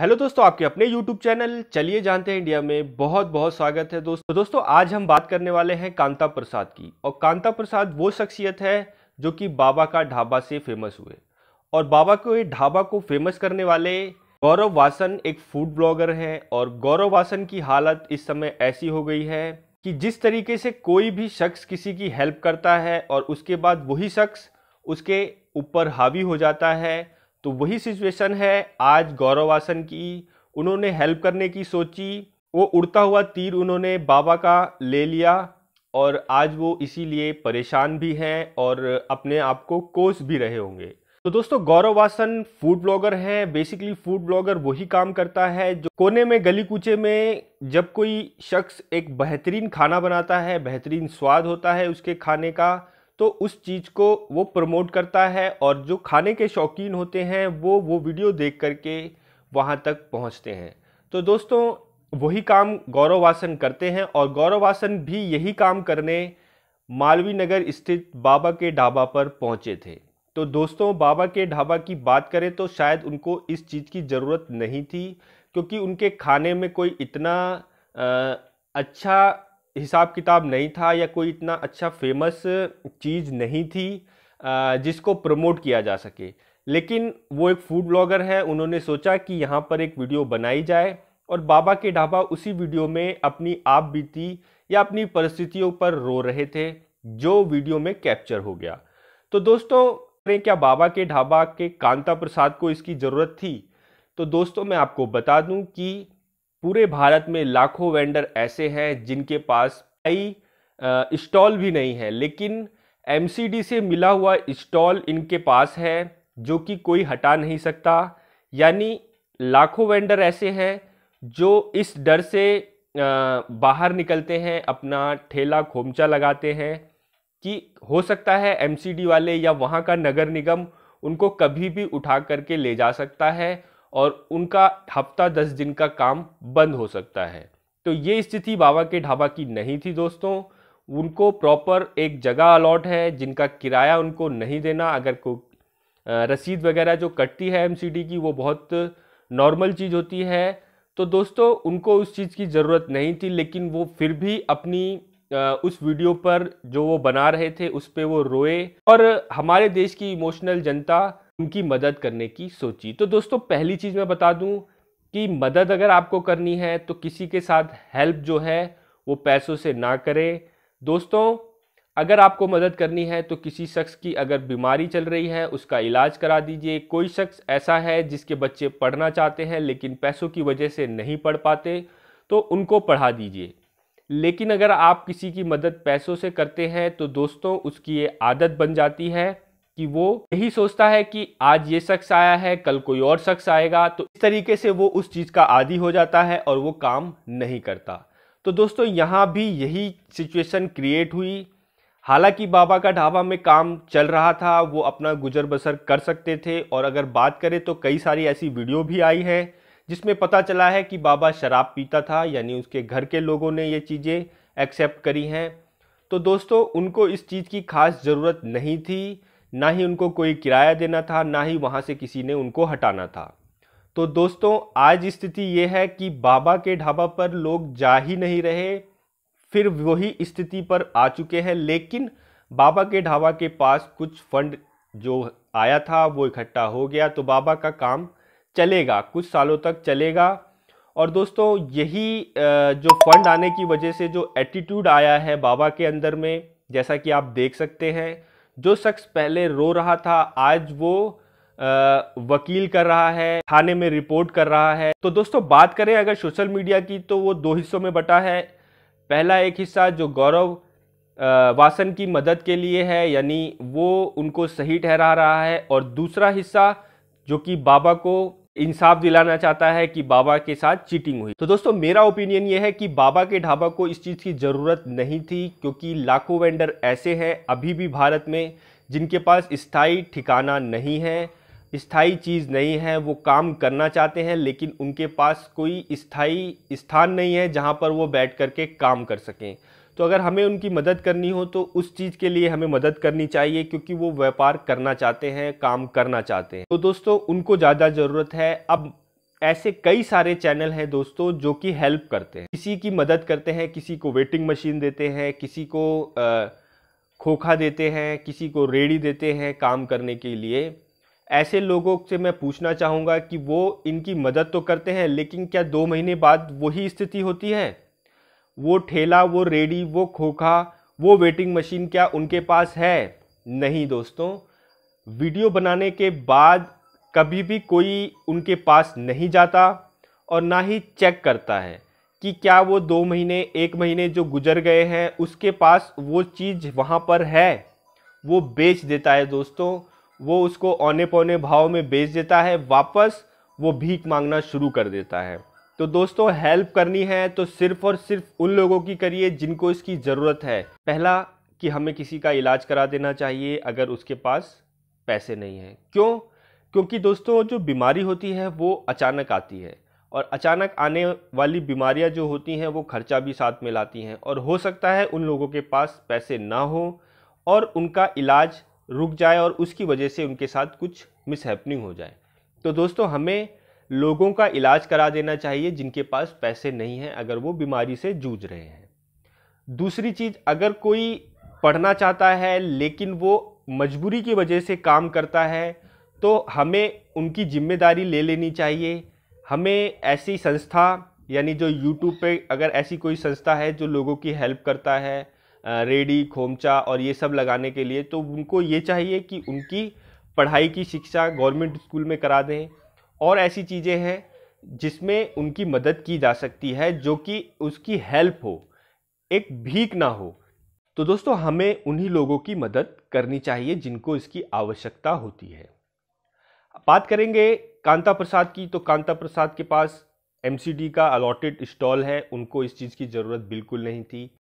hello दोस्तों आपके अपने यूट्यूब चैनल चलिए जानते हैं इंडिया में बहुत बहुत स्वागत है दोस्तों तो दोस्तों आज हम बात करने वाले हैं कांता प्रसाद की और कांता प्रसाद वो शख्सियत है जो कि बाबा का ढाबा से फेमस हुए और बाबा को ढाबा को फेमस करने वाले गौरव वासन एक फूड ब्लॉगर हैं और गौरव वासन की हालत इस समय ऐसी हो गई है कि जिस तरीके से कोई भी शख्स किसी की हेल्प करता है और उसके बाद वही शख्स उसके ऊपर हावी हो जाता है तो वही सिचुएशन है आज गौरव आसन की उन्होंने हेल्प करने की सोची वो उड़ता हुआ तीर उन्होंने बाबा का ले लिया और आज वो इसीलिए परेशान भी हैं और अपने आप को कोस भी रहे होंगे तो दोस्तों गौरव आसन फूड ब्लॉगर हैं बेसिकली फूड ब्लॉगर वही काम करता है जो कोने में गली कूचे में जब कोई शख्स एक बेहतरीन खाना बनाता है बेहतरीन स्वाद होता है उसके खाने का तो उस चीज़ को वो प्रमोट करता है और जो खाने के शौकीन होते हैं वो वो वीडियो देख करके वहाँ तक पहुँचते हैं तो दोस्तों वही काम गौरव आसन करते हैं और गौरव आसन भी यही काम करने मालवी नगर स्थित बाबा के ढाबा पर पहुँचे थे तो दोस्तों बाबा के ढाबा की बात करें तो शायद उनको इस चीज़ की ज़रूरत नहीं थी क्योंकि उनके खाने में कोई इतना आ, अच्छा हिसाब किताब नहीं था या कोई इतना अच्छा फेमस चीज़ नहीं थी जिसको प्रमोट किया जा सके लेकिन वो एक फूड ब्लॉगर है उन्होंने सोचा कि यहाँ पर एक वीडियो बनाई जाए और बाबा के ढाबा उसी वीडियो में अपनी आप बीती या अपनी परिस्थितियों पर रो रहे थे जो वीडियो में कैप्चर हो गया तो दोस्तों क्या बाबा के ढाबा के कांता प्रसाद को इसकी ज़रूरत थी तो दोस्तों मैं आपको बता दूं कि पूरे भारत में लाखों वेंडर ऐसे हैं जिनके पास कई स्टॉल भी नहीं है लेकिन एम से मिला हुआ स्टॉल इनके पास है जो कि कोई हटा नहीं सकता यानी लाखों वेंडर ऐसे हैं जो इस डर से बाहर निकलते हैं अपना ठेला खोमचा लगाते हैं कि हो सकता है एम वाले या वहाँ का नगर निगम उनको कभी भी उठा करके ले जा सकता है और उनका हफ्ता दस दिन का काम बंद हो सकता है तो ये स्थिति बाबा के ढाबा की नहीं थी दोस्तों उनको प्रॉपर एक जगह अलॉट है जिनका किराया उनको नहीं देना अगर को रसीद वगैरह जो कटती है एमसीडी की वो बहुत नॉर्मल चीज़ होती है तो दोस्तों उनको उस चीज़ की ज़रूरत नहीं थी लेकिन वो फिर भी अपनी उस वीडियो पर जो वो बना रहे थे उस पर वो रोए और हमारे देश की इमोशनल जनता उनकी मदद करने की सोची तो दोस्तों पहली चीज़ मैं बता दूं कि मदद अगर आपको करनी है तो किसी के साथ हेल्प जो है वो पैसों से ना करें दोस्तों अगर आपको मदद करनी है तो किसी शख्स की अगर बीमारी चल रही है उसका इलाज करा दीजिए कोई शख्स ऐसा है जिसके बच्चे पढ़ना चाहते हैं लेकिन पैसों की वजह से नहीं पढ़ पाते तो उनको पढ़ा दीजिए लेकिन अगर आप किसी की मदद पैसों से करते हैं तो दोस्तों उसकी ये आदत बन जाती है कि वो यही सोचता है कि आज ये शख्स आया है कल कोई और शख्स आएगा तो इस तरीके से वो उस चीज़ का आदि हो जाता है और वो काम नहीं करता तो दोस्तों यहाँ भी यही सिचुएशन क्रिएट हुई हालांकि बाबा का ढाबा में काम चल रहा था वो अपना गुजर बसर कर सकते थे और अगर बात करें तो कई सारी ऐसी वीडियो भी आई हैं जिसमें पता चला है कि बाबा शराब पीता था यानी उसके घर के लोगों ने ये चीज़ें एक्सेप्ट करी हैं तो दोस्तों उनको इस चीज़ की खास ज़रूरत नहीं थी ना ही उनको कोई किराया देना था ना ही वहाँ से किसी ने उनको हटाना था तो दोस्तों आज स्थिति ये है कि बाबा के ढाबा पर लोग जा ही नहीं रहे फिर वही स्थिति पर आ चुके हैं लेकिन बाबा के ढाबा के पास कुछ फंड जो आया था वो इकट्ठा हो गया तो बाबा का काम चलेगा कुछ सालों तक चलेगा और दोस्तों यही जो फंड आने की वजह से जो एटीट्यूड आया है बाबा के अंदर में जैसा कि आप देख सकते हैं जो शख्स पहले रो रहा था आज वो आ, वकील कर रहा है थाने में रिपोर्ट कर रहा है तो दोस्तों बात करें अगर सोशल मीडिया की तो वो दो हिस्सों में बटा है पहला एक हिस्सा जो गौरव वासन की मदद के लिए है यानी वो उनको सही ठहरा रहा है और दूसरा हिस्सा जो कि बाबा को इंसाफ दिलाना चाहता है कि बाबा के साथ चीटिंग हुई तो दोस्तों मेरा ओपिनियन ये है कि बाबा के ढाबा को इस चीज़ की ज़रूरत नहीं थी क्योंकि लाखों वेंडर ऐसे हैं अभी भी भारत में जिनके पास स्थाई ठिकाना नहीं है स्थाई चीज़ नहीं है वो काम करना चाहते हैं लेकिन उनके पास कोई स्थाई स्थान नहीं है जहाँ पर वो बैठ करके काम कर सकें तो अगर हमें उनकी मदद करनी हो तो उस चीज़ के लिए हमें मदद करनी चाहिए क्योंकि वो व्यापार करना चाहते हैं काम करना चाहते हैं तो दोस्तों उनको ज़्यादा ज़रूरत है अब ऐसे कई सारे चैनल हैं दोस्तों जो कि हेल्प करते हैं किसी की मदद करते हैं किसी को वेटिंग मशीन देते हैं किसी को खोखा देते हैं किसी को रेडी देते हैं काम करने के लिए ऐसे लोगों से मैं पूछना चाहूँगा कि वो इनकी मदद तो करते हैं लेकिन क्या दो महीने बाद वही स्थिति होती है वो ठेला वो रेडी वो खोखा वो वेटिंग मशीन क्या उनके पास है नहीं दोस्तों वीडियो बनाने के बाद कभी भी कोई उनके पास नहीं जाता और ना ही चेक करता है कि क्या वो दो महीने एक महीने जो गुजर गए हैं उसके पास वो चीज़ वहाँ पर है वो बेच देता है दोस्तों वो उसको औने पौने भाव में बेच देता है वापस वो भीख मांगना शुरू कर देता है तो दोस्तों हेल्प करनी है तो सिर्फ और सिर्फ उन लोगों की करिए जिनको इसकी ज़रूरत है पहला कि हमें किसी का इलाज करा देना चाहिए अगर उसके पास पैसे नहीं हैं क्यों क्योंकि दोस्तों जो बीमारी होती है वो अचानक आती है और अचानक आने वाली बीमारियां जो होती हैं वो खर्चा भी साथ में लाती हैं और हो सकता है उन लोगों के पास पैसे ना हो और उनका इलाज रुक जाए और उसकी वजह से उनके साथ कुछ मिसहैपनिंग हो जाए तो दोस्तों हमें लोगों का इलाज करा देना चाहिए जिनके पास पैसे नहीं हैं अगर वो बीमारी से जूझ रहे हैं दूसरी चीज़ अगर कोई पढ़ना चाहता है लेकिन वो मजबूरी की वजह से काम करता है तो हमें उनकी जिम्मेदारी ले लेनी चाहिए हमें ऐसी संस्था यानी जो यूट्यूब पे अगर ऐसी कोई संस्था है जो लोगों की हेल्प करता है रेडी खोमचा और ये सब लगाने के लिए तो उनको ये चाहिए कि उनकी पढ़ाई की शिक्षा गवर्नमेंट स्कूल में करा दें और ऐसी चीज़ें हैं जिसमें उनकी मदद की जा सकती है जो कि उसकी हेल्प हो एक भीख ना हो तो दोस्तों हमें उन्हीं लोगों की मदद करनी चाहिए जिनको इसकी आवश्यकता होती है बात करेंगे कांता प्रसाद की तो कांता प्रसाद के पास एमसीडी का अलॉटेड स्टॉल है उनको इस चीज़ की ज़रूरत बिल्कुल नहीं थी